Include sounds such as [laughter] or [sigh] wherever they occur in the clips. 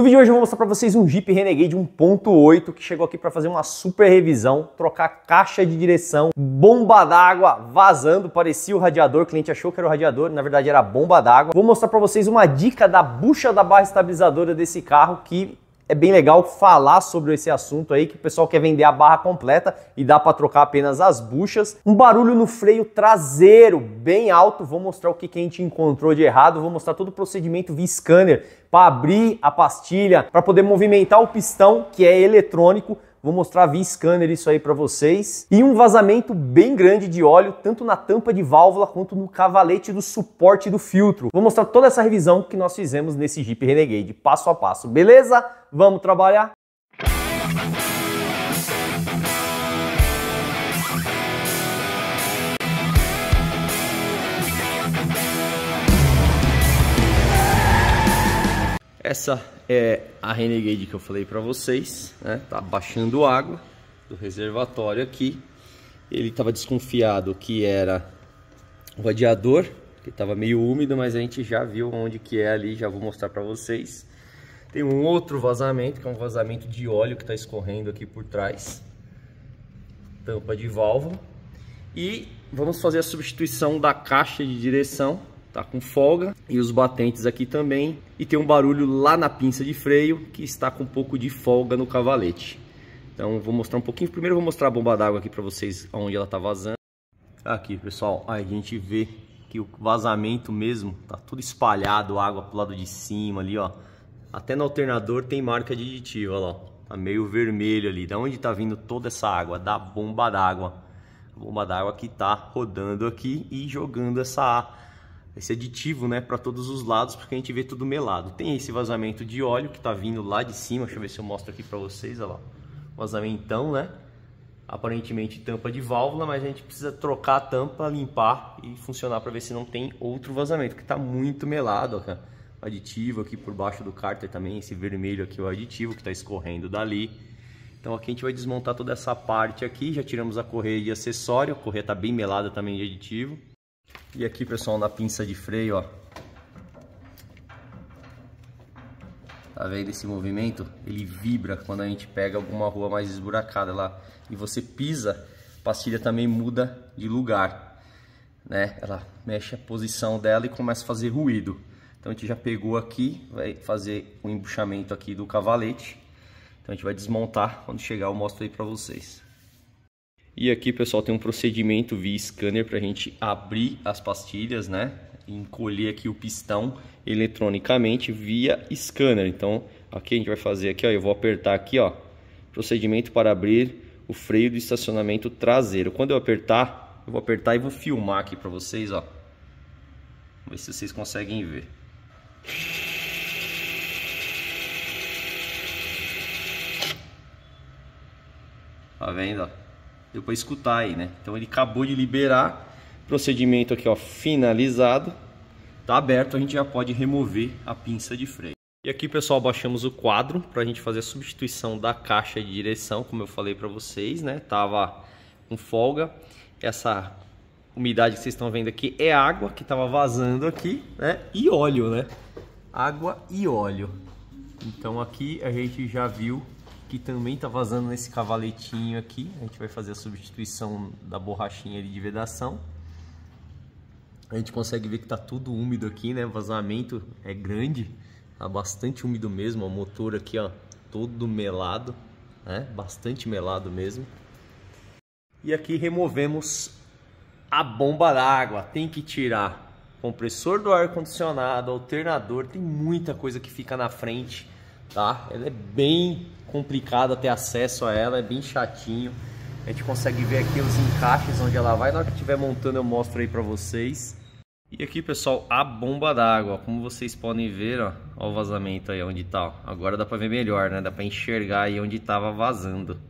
No vídeo de hoje eu vou mostrar para vocês um Jeep Renegade 1.8 que chegou aqui para fazer uma super revisão, trocar caixa de direção, bomba d'água vazando, parecia o radiador, o cliente achou que era o radiador, na verdade era bomba d'água. Vou mostrar para vocês uma dica da bucha da barra estabilizadora desse carro que é bem legal falar sobre esse assunto aí, que o pessoal quer vender a barra completa e dá para trocar apenas as buchas. Um barulho no freio traseiro bem alto, vou mostrar o que, que a gente encontrou de errado, vou mostrar todo o procedimento via scanner para abrir a pastilha, para poder movimentar o pistão, que é eletrônico, Vou mostrar via scanner isso aí para vocês. E um vazamento bem grande de óleo, tanto na tampa de válvula quanto no cavalete do suporte do filtro. Vou mostrar toda essa revisão que nós fizemos nesse Jeep Renegade, passo a passo. Beleza? Vamos trabalhar? Essa é a Renegade que eu falei para vocês, né? Tá baixando água do reservatório aqui. Ele estava desconfiado que era o radiador, que estava meio úmido, mas a gente já viu onde que é ali, já vou mostrar para vocês. Tem um outro vazamento, que é um vazamento de óleo que está escorrendo aqui por trás. Tampa de válvula. E vamos fazer a substituição da caixa de direção tá com folga e os batentes aqui também e tem um barulho lá na pinça de freio que está com um pouco de folga no cavalete. Então vou mostrar um pouquinho, primeiro vou mostrar a bomba d'água aqui para vocês onde ela tá vazando. Aqui pessoal, a gente vê que o vazamento mesmo tá tudo espalhado, água pro lado de cima ali ó. Até no alternador tem marca de aditivo, olha tá meio vermelho ali. Da onde tá vindo toda essa água? Da bomba d'água. bomba d'água que tá rodando aqui e jogando essa esse aditivo né, para todos os lados, porque a gente vê tudo melado. Tem esse vazamento de óleo que está vindo lá de cima, deixa eu ver se eu mostro aqui para vocês, olha lá. Vazamentão, né? Aparentemente tampa de válvula, mas a gente precisa trocar a tampa, limpar e funcionar para ver se não tem outro vazamento, que está muito melado, ó, Aditivo aqui por baixo do cárter também, esse vermelho aqui é o aditivo que está escorrendo dali. Então aqui a gente vai desmontar toda essa parte aqui, já tiramos a correia de acessório, a correia está bem melada também de aditivo. E aqui, pessoal, na pinça de freio, ó. Tá vendo esse movimento? Ele vibra quando a gente pega alguma rua mais esburacada lá. E você pisa, a pastilha também muda de lugar, né? Ela mexe a posição dela e começa a fazer ruído. Então a gente já pegou aqui, vai fazer o um embuchamento aqui do cavalete. Então a gente vai desmontar, quando chegar eu mostro aí pra vocês. E aqui, pessoal, tem um procedimento via scanner para a gente abrir as pastilhas, né? encolher aqui o pistão eletronicamente via scanner. Então, aqui a gente vai fazer aqui, ó, eu vou apertar aqui, ó, procedimento para abrir o freio do estacionamento traseiro. Quando eu apertar, eu vou apertar e vou filmar aqui para vocês, ó. Ver se vocês conseguem ver. Tá vendo, ó? Deu para escutar aí, né? Então ele acabou de liberar. Procedimento aqui, ó, finalizado. Tá aberto, a gente já pode remover a pinça de freio. E aqui, pessoal, baixamos o quadro para a gente fazer a substituição da caixa de direção, como eu falei para vocês, né? Tava com folga. Essa umidade que vocês estão vendo aqui é água que tava vazando aqui, né? E óleo, né? Água e óleo. Então aqui a gente já viu que também está vazando nesse cavaletinho aqui. A gente vai fazer a substituição da borrachinha ali de vedação. A gente consegue ver que está tudo úmido aqui, né? O vazamento é grande, tá bastante úmido mesmo. O motor aqui, ó, todo melado, né? Bastante melado mesmo. E aqui removemos a bomba d'água. Tem que tirar compressor do ar-condicionado, alternador, tem muita coisa que fica na frente, tá? Ela é bem complicado ter acesso a ela, é bem chatinho. A gente consegue ver aqui os encaixes onde ela vai. Na hora que estiver montando eu mostro aí para vocês. E aqui, pessoal, a bomba d'água. Como vocês podem ver, ó, ó, o vazamento aí onde tá. Ó. Agora dá para ver melhor, né? Dá para enxergar aí onde tava vazando.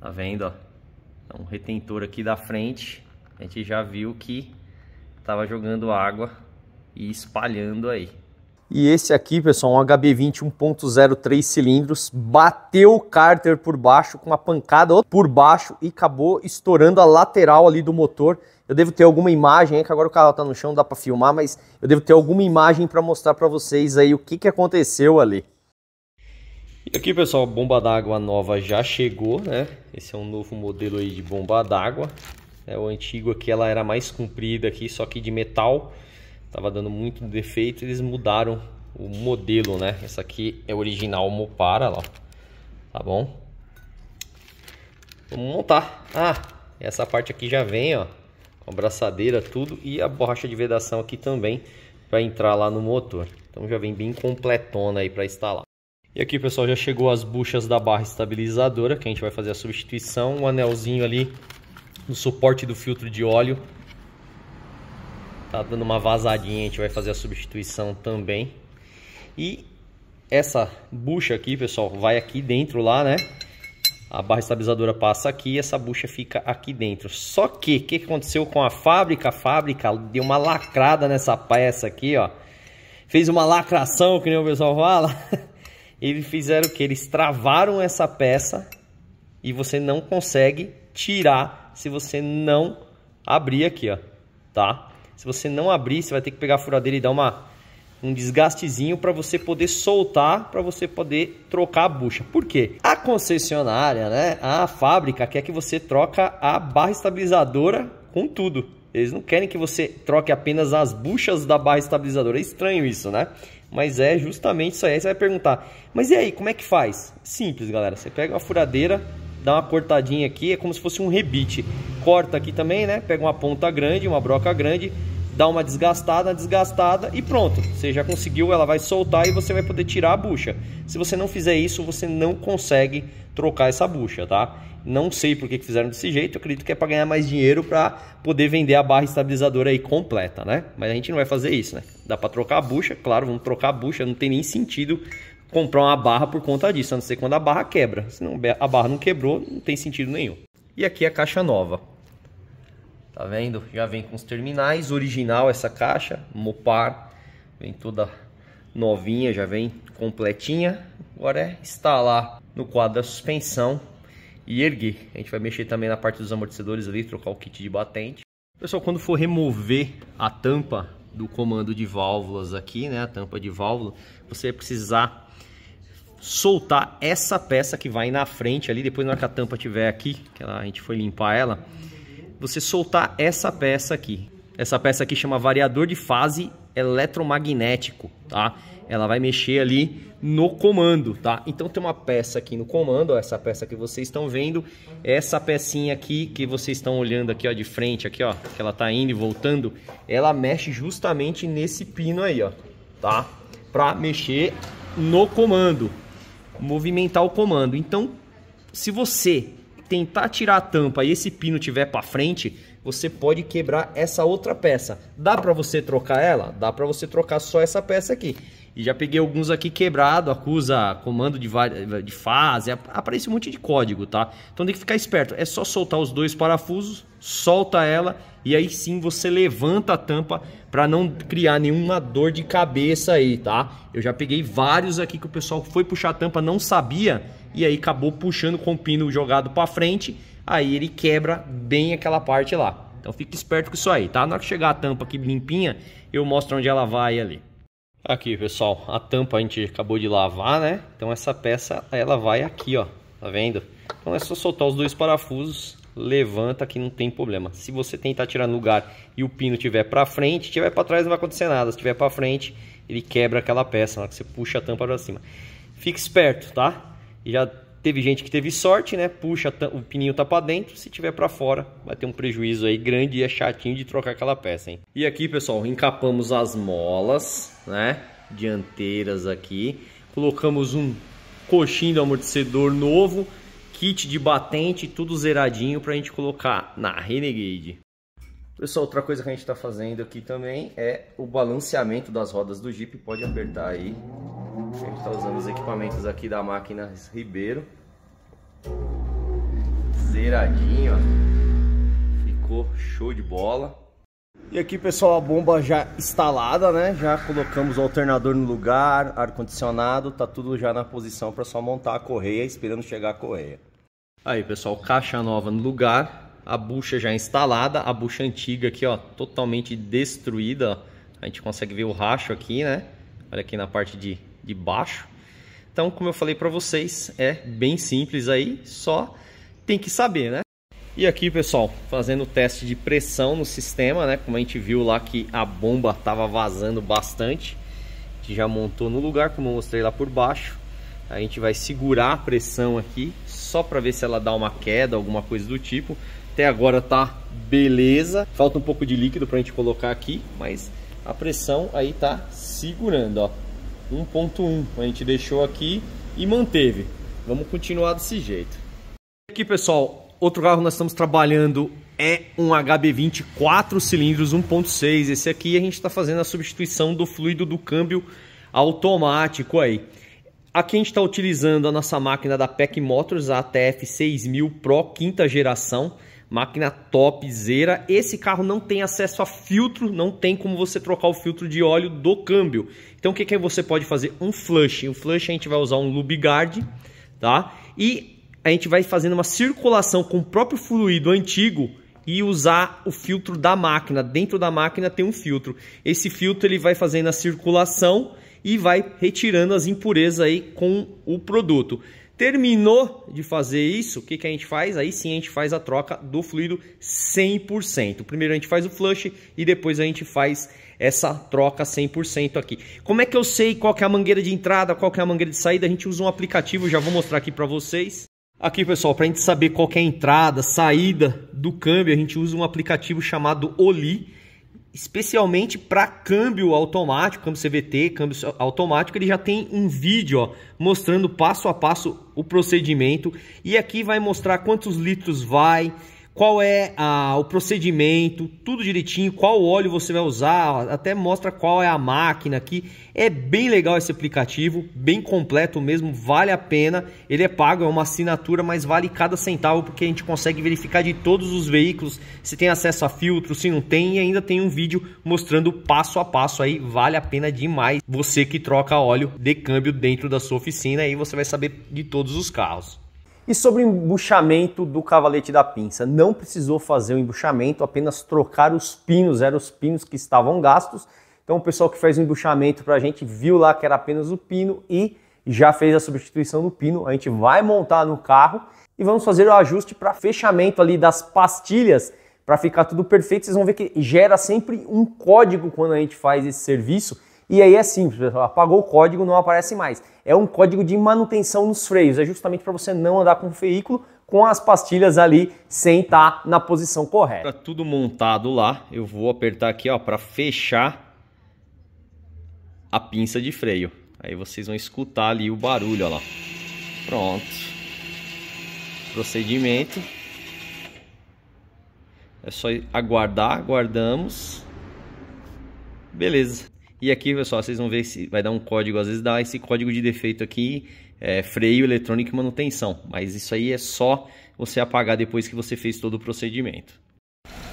Tá vendo, ó? Tá um retentor aqui da frente. A gente já viu que tava jogando água e espalhando aí. E esse aqui, pessoal, um HB20 1.03 cilindros, bateu o cárter por baixo com uma pancada por baixo e acabou estourando a lateral ali do motor. Eu devo ter alguma imagem, é que agora o carro tá no chão, dá para filmar, mas eu devo ter alguma imagem para mostrar para vocês aí o que, que aconteceu ali. E aqui, pessoal, a bomba d'água nova já chegou, né? Esse é um novo modelo aí de bomba d'água. É, o antigo aqui ela era mais comprida aqui, só que de metal. Tava dando muito defeito, eles mudaram o modelo, né? Essa aqui é original Mopara, ó, Tá bom? Vamos montar. Ah, essa parte aqui já vem, ó. Com a braçadeira, tudo. E a borracha de vedação aqui também. Para entrar lá no motor. Então já vem bem completona aí para instalar. E aqui, pessoal, já chegou as buchas da barra estabilizadora. Que a gente vai fazer a substituição. O um anelzinho ali no suporte do filtro de óleo tá dando uma vazadinha, a gente vai fazer a substituição também. E essa bucha aqui, pessoal, vai aqui dentro lá, né? A barra estabilizadora passa aqui e essa bucha fica aqui dentro. Só que, o que aconteceu com a fábrica? A fábrica deu uma lacrada nessa peça aqui, ó. Fez uma lacração, que nem o pessoal fala. [laughs] Eles fizeram o que? Eles travaram essa peça e você não consegue tirar se você não abrir aqui, ó. Tá? Se você não abrir, você vai ter que pegar a furadeira e dar uma, um desgastezinho para você poder soltar, para você poder trocar a bucha. Por quê? A concessionária, né, a fábrica quer que você troca a barra estabilizadora com tudo. Eles não querem que você troque apenas as buchas da barra estabilizadora. É estranho isso, né? Mas é justamente isso aí. Você vai perguntar, mas e aí, como é que faz? Simples, galera. Você pega uma furadeira, dá uma cortadinha aqui, é como se fosse um rebite. Corta aqui também, né? Pega uma ponta grande, uma broca grande, dá uma desgastada, desgastada e pronto. Você já conseguiu, ela vai soltar e você vai poder tirar a bucha. Se você não fizer isso, você não consegue trocar essa bucha, tá? Não sei por que fizeram desse jeito, acredito que é para ganhar mais dinheiro para poder vender a barra estabilizadora aí completa, né? Mas a gente não vai fazer isso, né? Dá para trocar a bucha, claro, vamos trocar a bucha, não tem nem sentido comprar uma barra por conta disso, a não ser quando a barra quebra. Se não, a barra não quebrou, não tem sentido nenhum. E aqui é a caixa nova. Tá vendo? Já vem com os terminais, original essa caixa, Mopar, vem toda novinha, já vem completinha. Agora é instalar no quadro da suspensão e erguer. A gente vai mexer também na parte dos amortecedores ali, trocar o kit de batente. Pessoal, quando for remover a tampa do comando de válvulas aqui, né, a tampa de válvula, você vai precisar soltar essa peça que vai na frente ali, depois na hora que a tampa tiver aqui, que a gente foi limpar ela, você soltar essa peça aqui. Essa peça aqui chama variador de fase eletromagnético, tá? ela vai mexer ali no comando, tá? Então tem uma peça aqui no comando, ó, essa peça que vocês estão vendo, essa pecinha aqui que vocês estão olhando aqui, ó, de frente aqui, ó, que ela tá indo e voltando, ela mexe justamente nesse pino aí, ó, tá? Para mexer no comando, movimentar o comando. Então, se você tentar tirar a tampa e esse pino tiver para frente, você pode quebrar essa outra peça. Dá para você trocar ela? Dá para você trocar só essa peça aqui. E já peguei alguns aqui quebrado, acusa comando de, de fase, aparece um monte de código, tá? Então tem que ficar esperto. É só soltar os dois parafusos, solta ela e aí sim você levanta a tampa para não criar nenhuma dor de cabeça aí, tá? Eu já peguei vários aqui que o pessoal foi puxar a tampa, não sabia e aí acabou puxando com o pino jogado para frente, aí ele quebra bem aquela parte lá. Então fique esperto com isso aí, tá? Na hora que chegar a tampa aqui limpinha, eu mostro onde ela vai ali. Aqui, pessoal, a tampa a gente acabou de lavar, né? Então essa peça, ela vai aqui, ó. Tá vendo? Então é só soltar os dois parafusos, levanta que não tem problema. Se você tentar tirar no lugar e o pino tiver para frente, tiver para trás não vai acontecer nada. Se tiver para frente, ele quebra aquela peça, hora que você puxa a tampa para cima. Fique esperto, tá? E já Teve gente que teve sorte, né? Puxa, o pininho tá para dentro, se tiver para fora, vai ter um prejuízo aí grande e é chatinho de trocar aquela peça, hein? E aqui, pessoal, encapamos as molas, né? Dianteiras aqui. Colocamos um coxinho do amortecedor novo, kit de batente, tudo zeradinho para a gente colocar na Renegade. Pessoal, outra coisa que a gente está fazendo aqui também é o balanceamento das rodas do Jeep. Pode apertar aí a gente está usando os equipamentos aqui da máquina Ribeiro. Zeradinho, ó. Ficou show de bola. E aqui, pessoal, a bomba já instalada, né? Já colocamos o alternador no lugar, ar-condicionado, tá tudo já na posição para só montar a correia, esperando chegar a correia. Aí, pessoal, caixa nova no lugar, a bucha já instalada, a bucha antiga aqui, ó, totalmente destruída. A gente consegue ver o racho aqui, né? Olha aqui na parte de de baixo. Então, como eu falei para vocês, é bem simples aí, só tem que saber, né? E aqui, pessoal, fazendo o teste de pressão no sistema, né? Como a gente viu lá que a bomba estava vazando bastante. A gente já montou no lugar, como eu mostrei lá por baixo. A gente vai segurar a pressão aqui, só para ver se ela dá uma queda, alguma coisa do tipo. Até agora tá beleza. Falta um pouco de líquido para a gente colocar aqui, mas a pressão aí tá segurando, ó. 1.1. A gente deixou aqui e manteve. Vamos continuar desse jeito. Aqui, pessoal, outro carro que nós estamos trabalhando é um HB20 4 cilindros 1.6. Esse aqui a gente está fazendo a substituição do fluido do câmbio automático aí. Aqui a gente está utilizando a nossa máquina da PEC Motors, a TF6000 Pro, quinta geração. Máquina topzera. Esse carro não tem acesso a filtro, não tem como você trocar o filtro de óleo do câmbio. Então o que, que você pode fazer? Um flush. Um flush a gente vai usar um LubiGuard, tá? E a gente vai fazendo uma circulação com o próprio fluido antigo e usar o filtro da máquina. Dentro da máquina tem um filtro. Esse filtro ele vai fazendo a circulação e vai retirando as impurezas aí com o produto. Terminou de fazer isso, o que, que a gente faz? Aí sim a gente faz a troca do fluido 100%. Primeiro a gente faz o flush e depois a gente faz essa troca 100% aqui. Como é que eu sei qual que é a mangueira de entrada, qual que é a mangueira de saída? A gente usa um aplicativo, já vou mostrar aqui para vocês. Aqui pessoal, para a gente saber qual é a entrada, saída do câmbio, a gente usa um aplicativo chamado Oli especialmente para câmbio automático, câmbio CVT, câmbio automático, ele já tem um vídeo ó, mostrando passo a passo o procedimento e aqui vai mostrar quantos litros vai, qual é a, o procedimento, tudo direitinho, qual óleo você vai usar, até mostra qual é a máquina aqui. É bem legal esse aplicativo, bem completo mesmo, vale a pena. Ele é pago, é uma assinatura, mas vale cada centavo porque a gente consegue verificar de todos os veículos se tem acesso a filtro, se não tem, e ainda tem um vídeo mostrando passo a passo aí, vale a pena demais. Você que troca óleo de câmbio dentro da sua oficina, aí você vai saber de todos os carros. E sobre o embuchamento do cavalete da pinça, não precisou fazer o embuchamento, apenas trocar os pinos, eram os pinos que estavam gastos. Então o pessoal que fez o embuchamento para a gente viu lá que era apenas o pino e já fez a substituição do pino. A gente vai montar no carro e vamos fazer o ajuste para fechamento ali das pastilhas para ficar tudo perfeito. Vocês vão ver que gera sempre um código quando a gente faz esse serviço. E aí é simples, apagou o código, não aparece mais é um código de manutenção nos freios. É justamente para você não andar com o veículo com as pastilhas ali sem estar tá na posição correta. Para tá tudo montado lá. Eu vou apertar aqui, ó, para fechar a pinça de freio. Aí vocês vão escutar ali o barulho, ó lá. Pronto. Procedimento. É só aguardar, aguardamos. Beleza. E aqui, pessoal, vocês vão ver se vai dar um código, às vezes dá esse código de defeito aqui, é, freio eletrônico e manutenção. Mas isso aí é só você apagar depois que você fez todo o procedimento.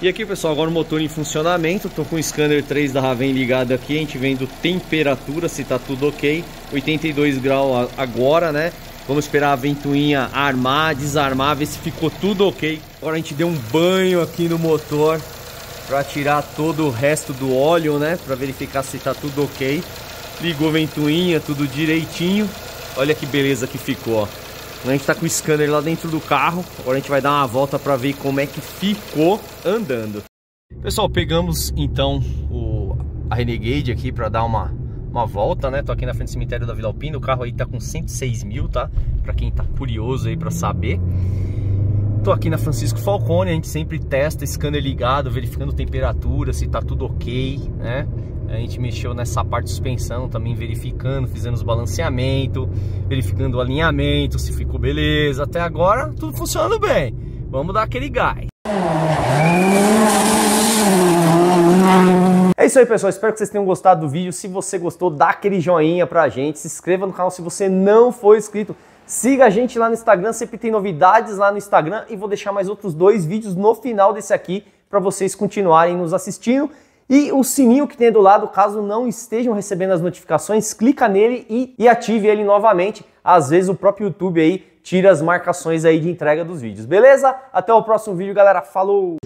E aqui, pessoal, agora o motor em funcionamento. Estou com o scanner 3 da Raven ligado aqui, a gente vendo temperatura, se está tudo ok. 82 graus agora, né? Vamos esperar a ventoinha armar, desarmar, ver se ficou tudo ok. Agora a gente deu um banho aqui no motor para tirar todo o resto do óleo, né? Para verificar se tá tudo ok. Ligou a ventoinha, tudo direitinho. Olha que beleza que ficou, ó. A gente tá com o scanner lá dentro do carro. Agora a gente vai dar uma volta para ver como é que ficou andando. Pessoal, pegamos então o, a Renegade aqui para dar uma, uma volta, né? Tô aqui na frente do cemitério da Vila Alpina. O carro aí tá com 106 mil, tá? Para quem tá curioso aí para saber. Tô aqui na Francisco Falcone, a gente sempre testa scanner ligado, verificando temperatura, se tá tudo ok, né? A gente mexeu nessa parte de suspensão também, verificando, fizemos os balanceamento, verificando o alinhamento, se ficou beleza. Até agora, tudo funcionando bem. Vamos dar aquele gás. É isso aí, pessoal. Espero que vocês tenham gostado do vídeo. Se você gostou, dá aquele joinha pra gente. Se inscreva no canal se você não for inscrito. Siga a gente lá no Instagram, sempre tem novidades lá no Instagram e vou deixar mais outros dois vídeos no final desse aqui para vocês continuarem nos assistindo. E o sininho que tem do lado, caso não estejam recebendo as notificações, clica nele e, e ative ele novamente. Às vezes o próprio YouTube aí tira as marcações aí de entrega dos vídeos, beleza? Até o próximo vídeo, galera. Falou!